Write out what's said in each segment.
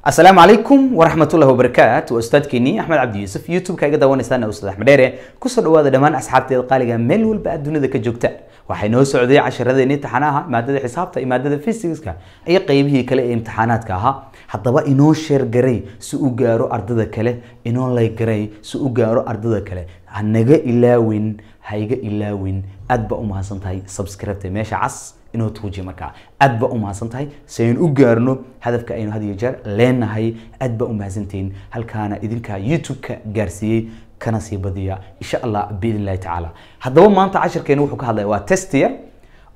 السلام عليكم ورحمة الله وبركاته أستاذ كيني أحمد عبد يوسف يوتيوب كايقا داوانيسان أستاذ أحمد ديري كسر دوادا دمان أصحابتي قالقا ميل والبا الدنيا ذاك waxay noo socday casharada in imtixaanaha maadada xisaabta iyo maadada fisikska iyo qeybihii kale ee imtixaanaadka ahaa haddaba inoo sheer garay si u gaaro ardada kale inoo lay garay si u gaaro ardada kale hanaga ilaawin haiga ilaawin aad baa u mahadsan tahay subscribta meesha cas inuu tuujiyo markaa aad baa u mahadsantahay si aynu u gaarno hadafka aynu had iyo jeer leenahay aad u mahadsantihiin halkaana idinka youtube-ka gaarsiiyey kana sii badiya insha allah biidn tacaala haddaba maanta cashirkeena wuxuu ka hadlaya waa testier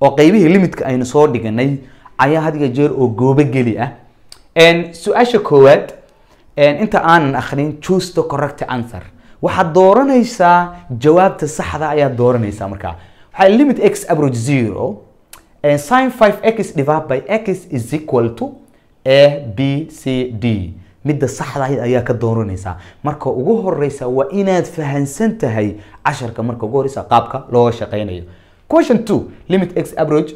oo qeybihii limidka aynu soo dhiganay ayaa had iyo jeer oo goobogeli ah su-aasha koowaad inta aanan akhrin choose the correct answer waxaad dooranaysaa jawaabta saxda ayaad dooranaysaa markaa waxaa limit x average zero and sine 5x divided by x is equal to a b c d midda saxda ayaa ka dooranaysaa marka ugu horeysa waa inaad fahansan tahay casharka marka ugu horeysa qaabka loo shaqeynayo question 2 limit x average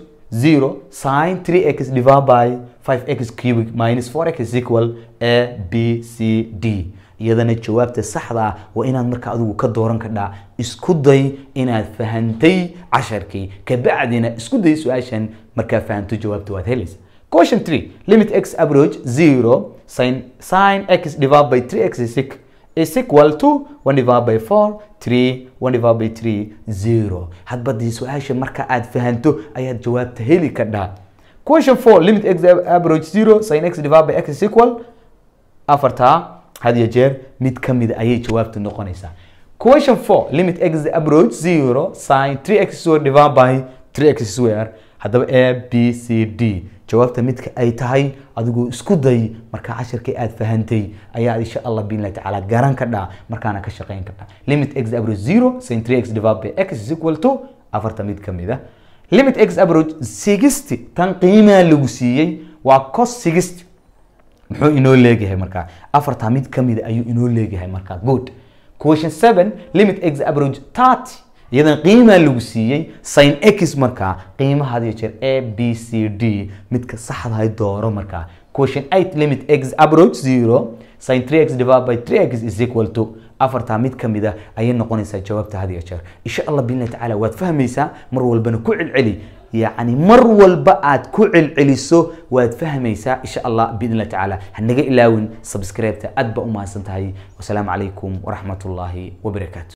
0 sine 3x divided by 5x cubic minus 4x is equal a b c d iyadana jawaabta saxda ah waa inaad marka adigu ka dooran kadhaa isku day inaad fahantay casharkii kabacdina isku day su-aashan markaa fahanto jawaabta waad helaysa question 3 limit x average 0 sin sin x divided by 3x is equal is equal to 1 divided by 4 3 hadba dii su-aasha marka aad fahanto ayaad jawaabta heli kadhaa question 4 limit x average 0 sin x divided by x is equal afartaa had iyo jeer mid ka mid ayay jawaabtu noqonaysaa question four limit x approach zero sin three x square divided by three x square haddaba a b c d jawaabta midka ay tahay adigu isku day markaa cashirkii aad fahantay ayaad insha allah biinlah tacaala garan kadhaa markaana ka shaqeyn kadhaa limit x approach zero sin three x divided by x is equal to afarta mid ka mid ah. limit x approach sixty tan qiimaa lagu siiyey waa cos sixty muxuu inoo leegyahay markaa afartaa mid ka mida ayuu inoo leegyahay markaa good question seven limit x average thirty iyadan qiimaa lagu siiyey sin x markaa qiimaha had iyo jeer a b c d midka saxdahay dooro markaa question eight limit x average zero sin 3x divided by 3x is equal to afartaa mid ka mida ah, ayay noqonaysaa jawaabta had jeer insha allah biillah tacaala waad fahmaysaa mar walbana ku celceli yacni mar walba aad ku celceliso waad fahmaysaa insha allah biidn allah tacaala hanaga ilaawin subscribe-ta aad ba u mahadsan tahay wasalaamu calaykum waraxmatullaahi wabarakaatu